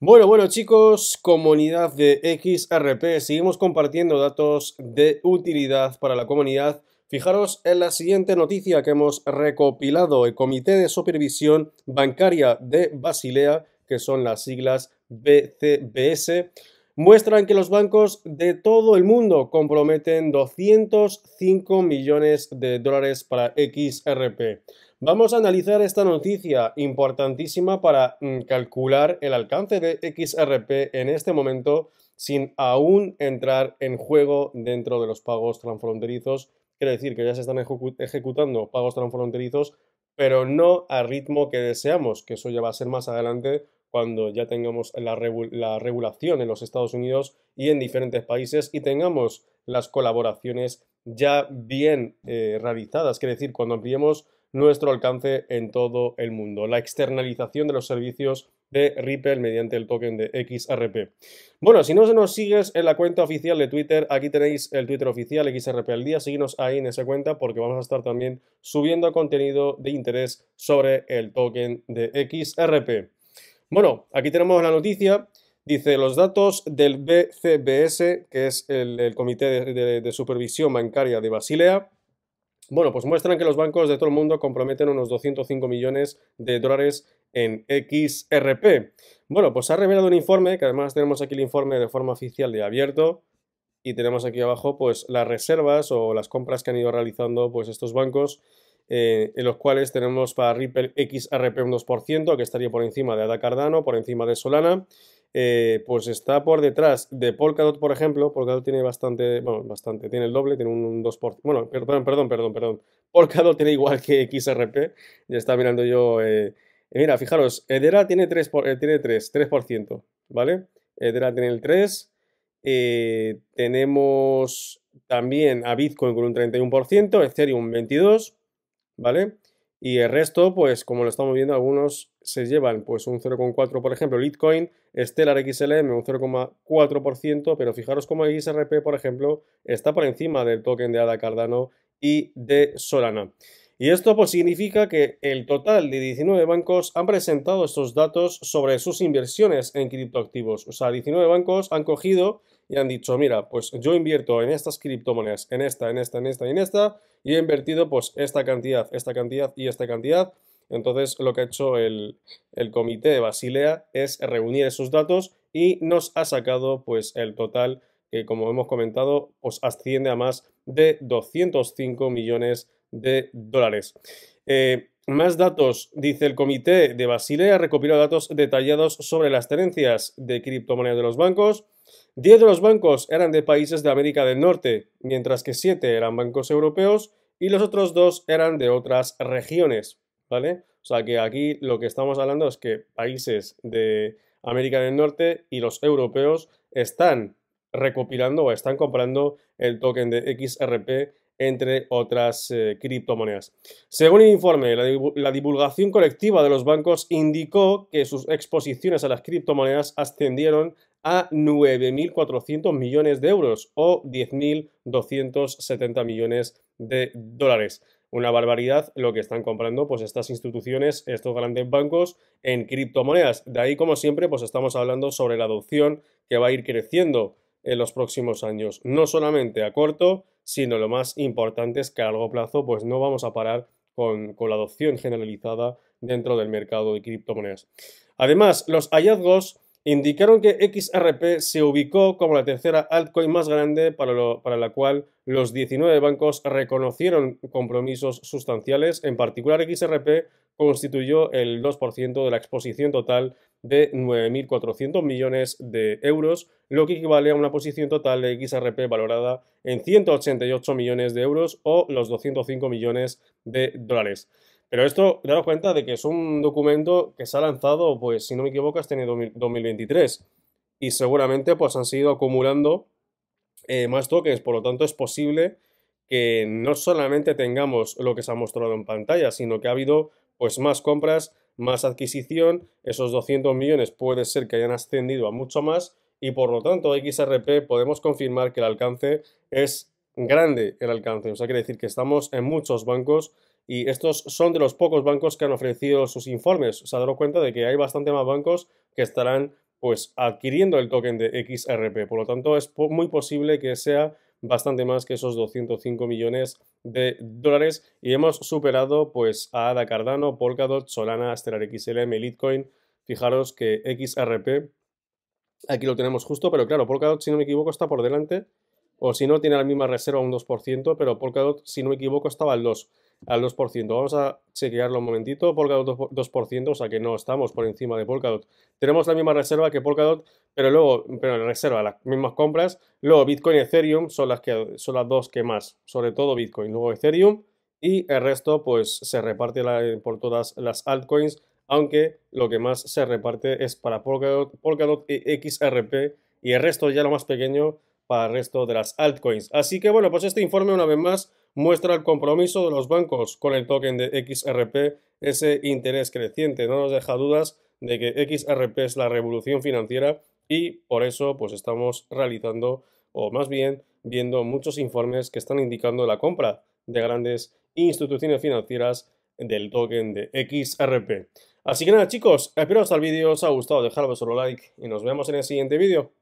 Bueno, bueno chicos, comunidad de XRP, seguimos compartiendo datos de utilidad para la comunidad. Fijaros en la siguiente noticia que hemos recopilado. El Comité de Supervisión Bancaria de Basilea, que son las siglas BCBS, muestran que los bancos de todo el mundo comprometen 205 millones de dólares para XRP. Vamos a analizar esta noticia importantísima para mm, calcular el alcance de XRP en este momento sin aún entrar en juego dentro de los pagos transfronterizos. Quiere decir que ya se están ejecutando pagos transfronterizos, pero no al ritmo que deseamos, que eso ya va a ser más adelante cuando ya tengamos la, regulación en los Estados Unidos y en diferentes países y tengamos las colaboraciones ya bien eh, realizadas, es decir, cuando ampliemos nuestro alcance en todo el mundo, la externalización de los servicios de Ripple mediante el token de XRP. Bueno, si no se nos sigues en la cuenta oficial de Twitter, aquí tenéis el Twitter oficial XRP al día, síguenos ahí en esa cuenta porque vamos a estar también subiendo contenido de interés sobre el token de XRP. Bueno, aquí tenemos la noticia. Dice, los datos del BCBS, que es el, Comité de, Supervisión Bancaria de Basilea, bueno, pues muestran que los bancos de todo el mundo comprometen unos 205 millones de dólares en XRP. Bueno, pues ha revelado un informe, que además tenemos aquí el informe de forma oficial de abierto, y tenemos aquí abajo pues las reservas o las compras que han ido realizando pues estos bancos eh, en los cuales tenemos para Ripple XRP un 2%, que estaría por encima de Ada Cardano, por encima de Solana. Eh, pues está por detrás de Polkadot, por ejemplo. Polkadot tiene bastante, bueno, bastante, tiene el doble, tiene un 2%. Bueno, perdón, perdón, perdón, perdón. Polkadot tiene igual que XRP. Ya está mirando yo. Eh, mira, fijaros, Edera tiene 3, tiene ¿vale? Edera tiene el 3%. tenemos también a Bitcoin con un 31%, Ethereum 22%, ¿vale? Y el resto, pues como lo estamos viendo, algunos se llevan pues un 0,4%, por ejemplo, Bitcoin, Stellar XLM un 0,4%, pero fijaros como XRP, por ejemplo, está por encima del token de ADA Cardano y de Solana. Y esto pues significa que el total de 19 bancos han presentado estos datos sobre sus inversiones en criptoactivos. O sea, 19 bancos han cogido y han dicho, mira, pues yo invierto en estas criptomonedas, en esta, en esta, en esta y en esta, y he invertido pues esta cantidad, esta cantidad y esta cantidad. Entonces lo que ha hecho el, comité de Basilea es reunir esos datos y nos ha sacado pues el total que como hemos comentado os asciende a más de 205 millones de dólares. Eh, más datos, dice el comité de Basilea, recopiló datos detallados sobre las tenencias de criptomonedas de los bancos, 10 de los bancos eran de países de América del Norte, mientras que siete eran bancos europeos y los otros dos eran de otras regiones, ¿vale? O sea que aquí lo que estamos hablando es que países de América del Norte y los europeos están recopilando o están comprando el token de XRP entre otras eh, criptomonedas. Según el informe, la, divulgación colectiva de los bancos indicó que sus exposiciones a las criptomonedas ascendieron a 9.400 millones de euros o 10.270 millones de dólares. Una barbaridad lo que están comprando pues estas instituciones, estos grandes bancos en criptomonedas. De ahí, como siempre, pues estamos hablando sobre la adopción que va a ir creciendo en los próximos años, no solamente a corto, sino lo más importante es que a largo plazo pues no vamos a parar con, con la adopción generalizada dentro del mercado de criptomonedas. Además, los hallazgos indicaron que XRP se ubicó como la tercera altcoin más grande para, la cual los 19 bancos reconocieron compromisos sustanciales. En particular, XRP constituyó el 2% de la exposición total de 9.400 millones de euros, lo que equivale a una posición total de XRP valorada en 188 millones de euros o los 205 millones de dólares. Pero esto, da cuenta de que es un documento que se ha lanzado, pues si no me equivoco, en el 2023. Y seguramente pues han seguido acumulando eh, más tokens, por lo tanto es posible que no solamente tengamos lo que se ha mostrado en pantalla, sino que ha habido pues más compras, más adquisición, esos 200 millones puede ser que hayan ascendido a mucho más y por lo tanto XRP podemos confirmar que el alcance es grande el alcance, o sea, quiere decir que estamos en muchos bancos y estos son de los pocos bancos que han ofrecido sus informes. Se ha dado cuenta de que hay bastante más bancos que estarán pues adquiriendo el token de XRP. Por lo tanto, es muy posible que sea bastante más que esos 205 millones de dólares y hemos superado pues a ADA Cardano, Polkadot, Solana, Stellar XLM, Litecoin. Fijaros que XRP aquí lo tenemos justo, pero claro, Polkadot si no me equivoco está por delante o si no tiene la misma reserva un 2%, pero Polkadot si no me equivoco estaba al 2 al 2%. Vamos a chequearlo un momentito. Polkadot 2%, o sea que no estamos por encima de Polkadot. Tenemos la misma reserva que Polkadot, pero luego, pero la reserva, las mismas compras. Luego Bitcoin y Ethereum son las, que, son las dos que más, sobre todo Bitcoin. Luego Ethereum y el resto pues se reparte por todas las altcoins, aunque lo que más se reparte es para Polkadot, Polkadot y XRP y el resto ya lo más pequeño para el resto de las altcoins. Así que bueno, pues este informe una vez más muestra el compromiso de los bancos con el token de XRP, ese interés creciente. No nos deja dudas de que XRP es la revolución financiera y por eso pues estamos realizando o más bien viendo muchos informes que están indicando la compra de grandes instituciones financieras del token de XRP. Así que nada chicos, espero que el este vídeo os ha gustado, dejad vuestro like y nos vemos en el siguiente vídeo.